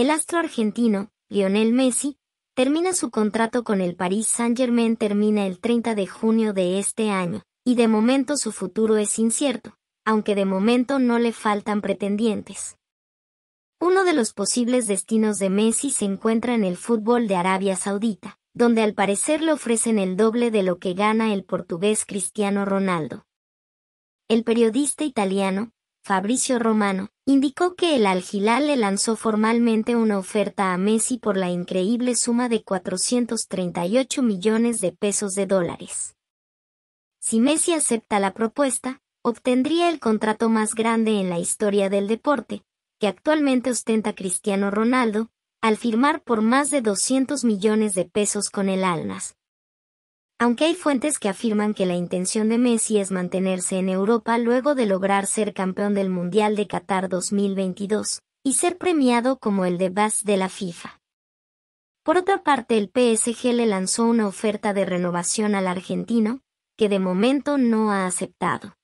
El astro argentino, Lionel Messi, termina su contrato con el Paris Saint-Germain termina el 30 de junio de este año, y de momento su futuro es incierto, aunque de momento no le faltan pretendientes. Uno de los posibles destinos de Messi se encuentra en el fútbol de Arabia Saudita, donde al parecer le ofrecen el doble de lo que gana el portugués Cristiano Ronaldo. El periodista italiano, Fabricio Romano, indicó que el algilal le lanzó formalmente una oferta a Messi por la increíble suma de 438 millones de pesos de dólares. Si Messi acepta la propuesta, obtendría el contrato más grande en la historia del deporte, que actualmente ostenta Cristiano Ronaldo, al firmar por más de 200 millones de pesos con el Alnas. Aunque hay fuentes que afirman que la intención de Messi es mantenerse en Europa luego de lograr ser campeón del Mundial de Qatar 2022, y ser premiado como el de Bas de la FIFA. Por otra parte, el PSG le lanzó una oferta de renovación al argentino, que de momento no ha aceptado.